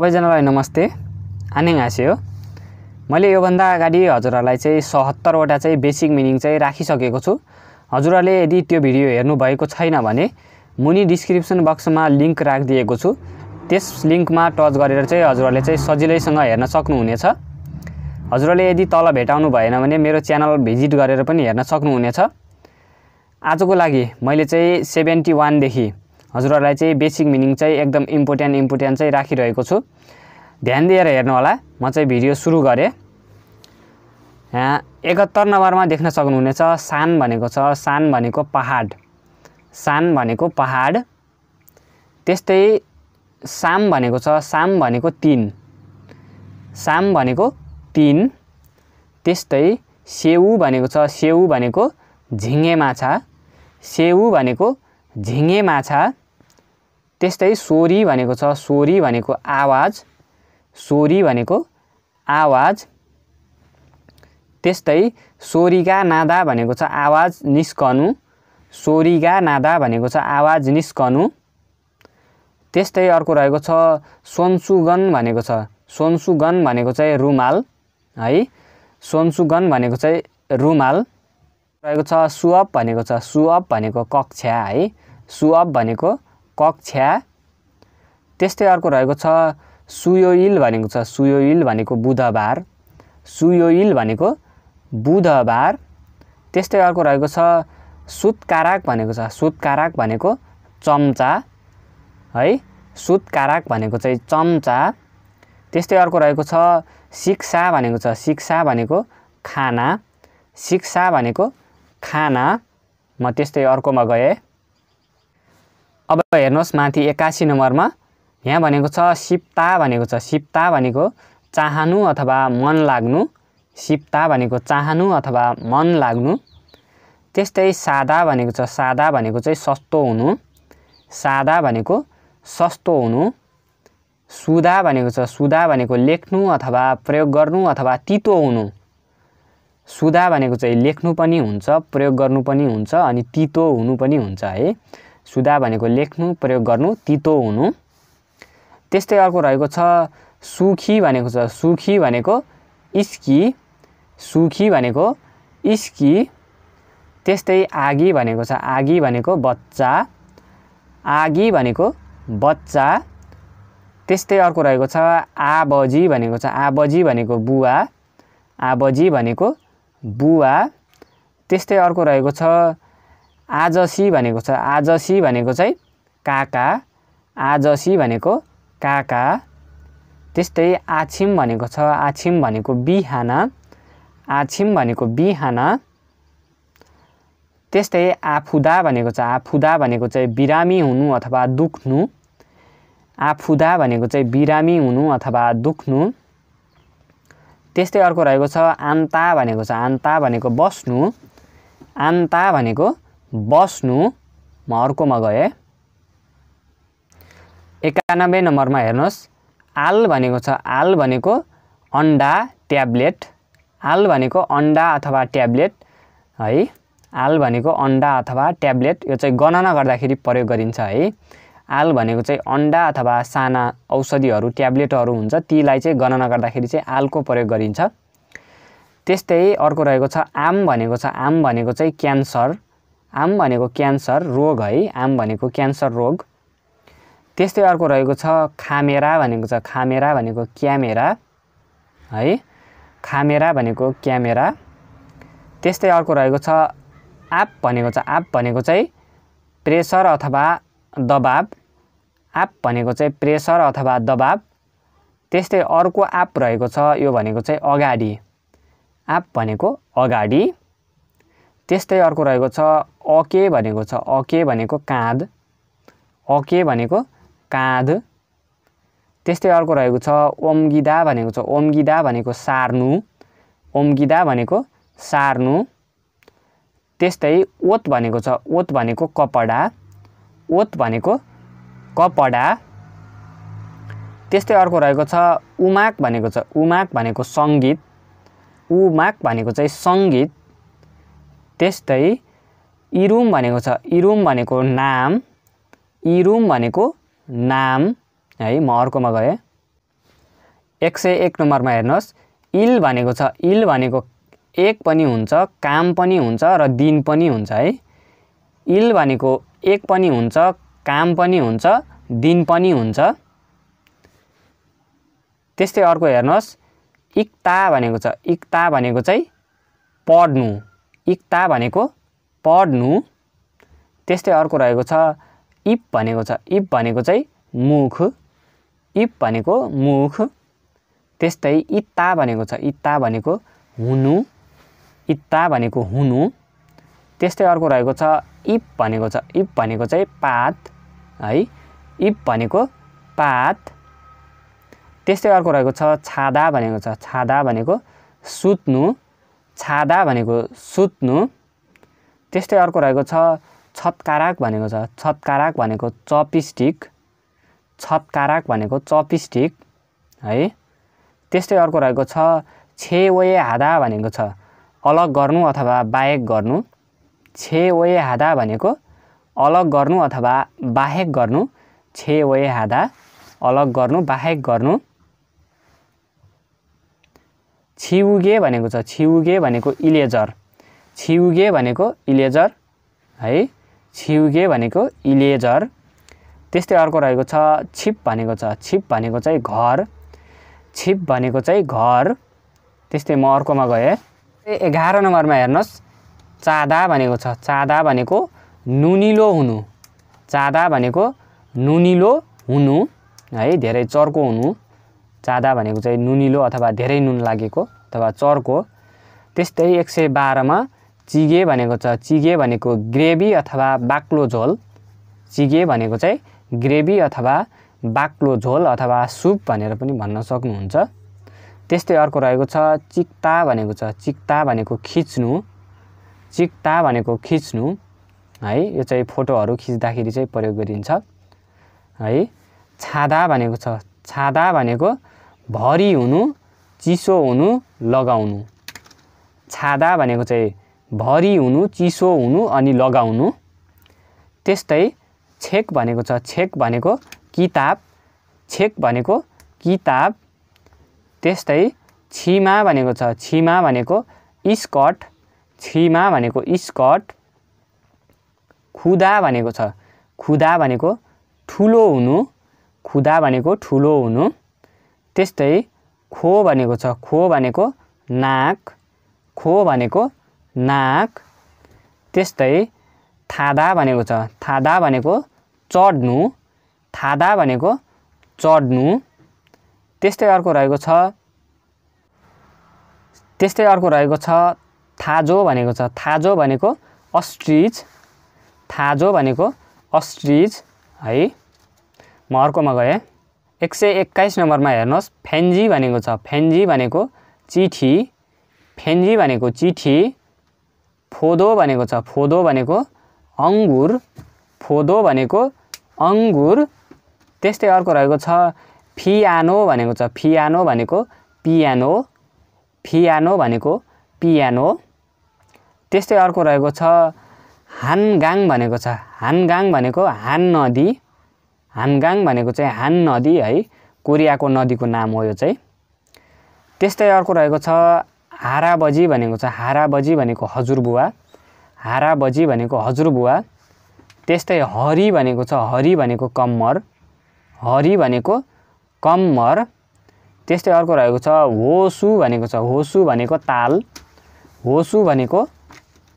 सबैजनालाई नमस्ते आनेङ हाँसे हो मैले योभन्दा अगाडि हजुरहरूलाई चाहिँ सहत्तरवटा चाहिँ बेसिक मिनिङ चाहिँ राखिसकेको छु हजुरहरूले यदि त्यो भिडियो हेर्नुभएको छैन भने मुनि डिस्क्रिप्सन बक्समा लिङ्क राखिदिएको छु त्यस लिङ्कमा टच गरेर चाहिँ हजुरहरूले चाहिँ सजिलैसँग हेर्न सक्नुहुनेछ हजुरहरूले यदि तल भेटाउनु भएन भने मेरो च्यानल भिजिट गरेर पनि हेर्न सक्नुहुनेछ आजको लागि मैले चाहिँ सेभेन्टी वानदेखि हजुरहरूलाई चाहिँ बेसिक मिनिङ चाहिँ एकदम इम्पोर्टेन्ट इम्पोर्टेन्ट चाहिँ राखिरहेको छु ध्यान दिएर हेर्नु होला म चाहिँ भिडियो सुरु गरेँ यहाँ एकहत्तर नम्बरमा देख्न सक्नुहुनेछ सान भनेको छ सान भनेको पहाड सान भनेको पहाड त्यस्तै साम भनेको छ साम भनेको तिन साम भनेको तिन त्यस्तै सेउ भनेको छ सेउ भनेको झिङ्गे माछा सेउ भनेको झिङ्गे माछा त्यस्तै सोरी भनेको छ सोरी भनेको आवाज सोरी भनेको आवाज त्यस्तै सोरीगा नादा भनेको छ आवाज निस्कनु सोरीगा नादा भनेको छ आवाज निस्कनु त्यस्तै अर्को रहेको छ सोन्सुगन भनेको छ सोन्सुगन भनेको चाहिँ रुमाल है सोन्सुगन भनेको चाहिँ रुमाल रहेको छ सुअप भनेको छ सुअप भनेको कक्षा है सुअप भनेको कक्षा त्यस्तै अर्को रहेको छ सुयोइल भनेको छ सुयोइल भनेको बुधबार सुयोइल भनेको बुधबार त्यस्तै अर्को रहेको छ सुत्कारक भनेको छ सुत्कारक भनेको चम्चा है सुत्कारक भनेको चाहिँ चम्चा त्यस्तै अर्को रहेको छ शिक्षा भनेको छ शिक्षा भनेको खाना शिक्षा भनेको खाना म त्यस्तै अर्कोमा गएँ अब हेर्नुहोस् माथि एक्कासी नम्बरमा यहाँ भनेको छ सिप्ता भनेको छ सिप्ता भनेको चाहनु अथवा मन लाग्नु सिप्ता भनेको चाहनु अथवा मन लाग्नु त्यस्तै सादा भनेको छ सादा भनेको चाहिँ सस्तो हुनु सादा भनेको सस्तो हुनु सुधा भनेको छ सुधा भनेको लेख्नु अथवा प्रयोग गर्नु अथवा तितो हुनु सुधा भनेको चाहिँ लेख्नु पनि हुन्छ प्रयोग गर्नु पनि हुन्छ अनि तितो हुनु पनि हुन्छ है सुधा भनेको लेख्नु प्रयोग गर्नु तितो हुनु त्यस्तै अर्को रहेको छ सुखी भनेको छ सुखी भनेको इस्की सुखी भनेको इस्की त्यस्तै आगी भनेको छ आगी भनेको बच्चा आगी भनेको बच्चा त्यस्तै अर्को रहेको छ आबजी भनेको छ आबजी भनेको बुवा आबजी भनेको बुवा त्यस्तै अर्को रहेको छ आजसी भनेको छ आजसी भनेको चाहिँ काका आजसी भनेको काका त्यस्तै आछिम भनेको छ आछिम भनेको बिहान आछिम भनेको बिहान त्यस्तै आफुदा भनेको छ आफुदा भनेको चाहिँ बिरामी हुनु अथवा दुख्नु आफुदा भनेको चाहिँ बिरामी हुनु अथवा दुख्नु त्यस्तै अर्को रहेको छ आन्ता भनेको छ आन्ता भनेको बस्नु आन्ता भनेको बस्नु म अर्कोमा गएँ एकानब्बे नम्बरमा हेर्नुहोस् आल भनेको छ आल भनेको अन्डा ट्याब्लेट आल भनेको अन्डा अथवा ट्याब्लेट है आल भनेको अन्डा अथवा ट्याब्लेट यो चाहिँ गणना गर्दाखेरि प्रयोग गरिन्छ है आल भनेको चाहिँ अन्डा अथवा साना औषधिहरू ट्याब्लेटहरू हुन्छ तीलाई चाहिँ गणना गर्दाखेरि चाहिँ आलको प्रयोग गरिन्छ त्यस्तै अर्को रहेको छ आम भनेको छ आम भनेको चाहिँ क्यान्सर आम भनेको क्यान्सर रोग है आम भनेको क्यान्सर रोग त्यस्तै अर्को रहेको छ खामेरा भनेको छ खामेरा भनेको क्यामेरा है खामेरा भनेको क्यामेरा त्यस्तै अर्को रहेको छ आँप भनेको छ आँप भनेको चाहिँ प्रेसर अथवा दबाब आँप भनेको चाहिँ प्रेसर अथवा दबाब त्यस्तै अर्को आँप रहेको छ यो भनेको चाहिँ अगाडि आँप भनेको अगाडि त्यस्तै अर्को रहेको छ अके भनेको छ अके भनेको काँध अके भनेको काँध त्यस्तै अर्को रहेको छ ओम्गिदा भनेको छ ओम्गिदा भनेको सार्नु ओम्गिदा भनेको सार्नु त्यस्तै ओत भनेको छ ओत भनेको कपडा ओत भनेको कपडा त्यस्तै अर्को रहेको छ उमाक भनेको छ उमाक भनेको सङ्गीत उमाक भनेको चाहिँ सङ्गीत त्यस्तै इरुम भनेको छ इरुम भनेको नाम इरुम भनेको नाम है म अर्कोमा गएँ एक सय एक नम्बरमा हेर्नुहोस् इल भनेको छ इल भनेको एक पनि हुन्छ काम पनि हुन्छ र दिन पनि हुन्छ है इल भनेको एक पनि हुन्छ काम पनि हुन्छ दिन पनि हुन्छ त्यस्तै अर्को हेर्नुहोस् इक्ता भनेको छ इक्ता भनेको चाहिँ पढ्नु इक्ता भनेको पढ्नु त्यस्तै अर्को रहेको छ इप भनेको छ इप भनेको चाहिँ मुख इप भनेको मुख त्यस्तै इत्ता भनेको छ इत्ता भनेको हुनु इत्ता भनेको हुनु त्यस्तै अर्को रहेको छ इप भनेको छ इप भनेको चाहिँ पात है इप भनेको पात त्यस्तै अर्को रहेको छ छादा भनेको छ छादा भनेको सुत्नु छादा भनेको सुत्नु त्यस्तै अर्को रहेको छ छत्काराक भनेको छ छत्काराक भनेको चपस्टिक छत्काराक भनेको चपस्टिक है त्यस्तै अर्को रहेको छ छेवे हादा भनेको छ अलग गर्नु अथवा बाहेक गर्नु छेवे हादा भनेको अलग गर्नु अथवा बाहेक गर्नु छेवे हादा अलग गर्नु बाहेक गर्नु छिउगे भनेको छ छिउगे भनेको इलेजर छिउगे भनेको इलेजर है छिउगे भनेको इलेजर त्यस्तै अर्को रहेको छ छिप भनेको छ छिप भनेको चाहिँ घर छिप भनेको चाहिँ घर त्यस्तै म अर्कोमा गएँ एघार नम्बरमा हेर्नुहोस् चादा भनेको छ चादा भनेको नुनिलो हुनु चादा भनेको नुनिलो हुनु है धेरै चर्को हुनु चादा भनेको चाहिँ नुनिलो अथवा धेरै नुन लागेको अथवा चर्को त्यस्तै एक सय बाह्रमा चिगे भनेको छ चिगे भनेको ग्रेभी अथवा बाक्लो झोल चिगे भनेको चाहिँ ग्रेभी अथवा बाक्लो झोल अथवा सुप भनेर पनि भन्न सक्नुहुन्छ त्यस्तै अर्को रहेको छ चिक्ता भनेको छ चिक्ता भनेको खिच्नु चिक्ता भनेको खिच्नु है यो चाहिँ फोटोहरू खिच्दाखेरि चाहिँ प्रयोग गरिन्छ है छादा भनेको छ छादा भनेको भरी हुनु चिसो हुनु लगाउनु छादा भनेको चाहिँ भरी हुनु चिसो हुनु अनि लगाउनु त्यस्तै छेक भनेको छ छेक भनेको किताब छेक भनेको किताब त्यस्तै छिमा भनेको छ छिमा भनेको स्कर्ट छिमा भनेको स्कर्ट खुदा भनेको छ खुदा भनेको ठुलो हुनु खुदा भनेको ठुलो हुनु त्यस्तै खो भनेको छ खो भनेको नाक खो भनेको नाक त्यस्तै थादा भनेको छ थादा भनेको चढ्नु थादा भनेको चढ्नु त्यस्तै अर्को रहेको छ त्यस्तै अर्को रहेको छ थाजो भनेको छ थाजो भनेको अस्ट्रिज थाजो भनेको अस्ट्रिज है म अर्कोमा गएँ एक सय एक्काइस नम्बरमा हेर्नुहोस् फेन्जी भनेको छ फेन्जी भनेको चिठी फेन्जी भनेको चिठी फोदो भनेको छ फोदो भनेको अङ्गुर फोदो भनेको अङ्गुर त्यस्तै अर्को रहेको छ फियानो भनेको छ फियानो भनेको पियानो फियानो भनेको पियानो त्यस्तै अर्को रहेको छ हानगाङ भनेको छ हानगाङ भनेको हान नदी हानगाङ भनेको चाहिँ हान नदी है कोरियाको नदीको नाम हो यो चाहिँ त्यस्तै अर्को रहेको छ हाराबजी भनेको छ हाराबजी भनेको हजुरबुवा हाराबजी भनेको हजुरबुवा त्यस्तै हरि भनेको छ हरि भनेको कम्मर हरि भनेको कम्मर त्यस्तै अर्को रहेको छ होसु भनेको छ होसु भनेको ताल होसु भनेको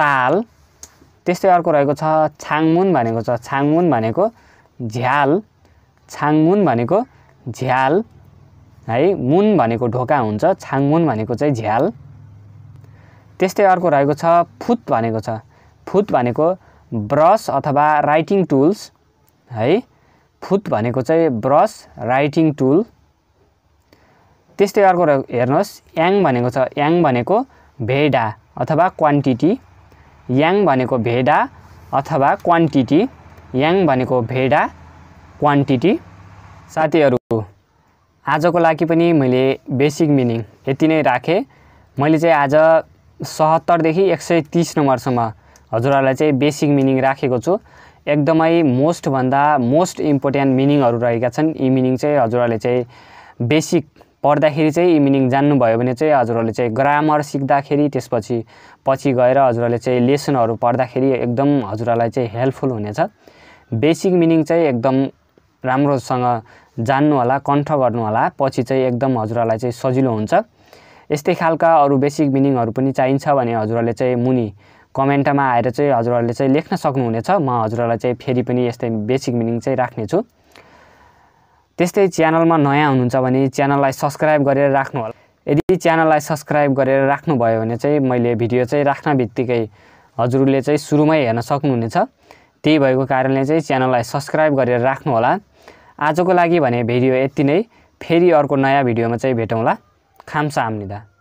ताल त्यस्तै अर्को रहेको छ छाङमुन भनेको छ छाङमुन भनेको झ्याल छाङमुन भनेको झ्याल है मुन भनेको ढोका हुन्छ छाङमुन भनेको चाहिँ झ्याल त्यस्तै अर्को रहेको छ फुत भनेको छ फुत भनेको ब्रस अथवा राइटिङ टुल्स है फुत भनेको चाहिँ ब्रस राइटिङ टुल त्यस्तै अर्को हेर्नुहोस् याङ भनेको छ याङ भनेको भेडा अथवा क्वान्टिटी याङ भनेको भेडा अथवा क्वान्टिटी याङ भनेको भेडा क्वान्टिटी साथीहरू आजको लागि पनि मैले बेसिक मिनिङ यति नै राखेँ मैले चाहिँ आज सहत्तरदेखि एक सय तिस नम्बरसम्म हजुरहरूलाई चाहिँ बेसिक मिनिङ राखेको छु एकदमै मोस्टभन्दा मोस्ट इम्पोर्टेन्ट मिनिङहरू रहेका छन् यी मिनिङ चाहिँ हजुरहरूले चाहिँ बेसिक पढ्दाखेरि चाहिँ यी मिनिङ जान्नुभयो भने चाहिँ हजुरहरूले चाहिँ ग्रामर सिक्दाखेरि त्यसपछि पछि गएर हजुरहरूले चाहिँ लेसनहरू पढ्दाखेरि एकदम हजुरहरूलाई चाहिँ हेल्पफुल हुनेछ बेसिक मिनिङ चाहिँ एकदम राम्रोसँग जान्नु जान्नुहोला कण्ठ गर्नुहोला पछि चाहिँ एकदम हजुरहरूलाई चाहिँ सजिलो हुन्छ यस्तै खालका अरू बेसिक मिनिङहरू पनि चाहिन्छ भने हजुरहरूले चाहिँ मुनि कमेन्टमा आएर चाहिँ हजुरहरूले चाहिँ लेख्न सक्नुहुनेछ म हजुरहरूलाई चाहिँ फेरि पनि यस्तै बेसिक मिनिङ चाहिँ राख्नेछु त्यस्तै च्यानलमा नयाँ हुनुहुन्छ भने च्यानललाई सब्सक्राइब गरेर राख्नु होला यदि च्यानललाई सब्सक्राइब गरेर राख्नुभयो भने चाहिँ मैले भिडियो चाहिँ राख्न बित्तिकै हजुरले चाहिँ सुरुमै हेर्न सक्नुहुनेछ त्यही भएको कारणले चाहिँ च्यानललाई सब्सक्राइब गरेर राख्नुहोला आजको लागि भने भिडियो यति नै फेरि अर्को नयाँ भिडियोमा चाहिँ भेटौँला खाम्सा आम्निदा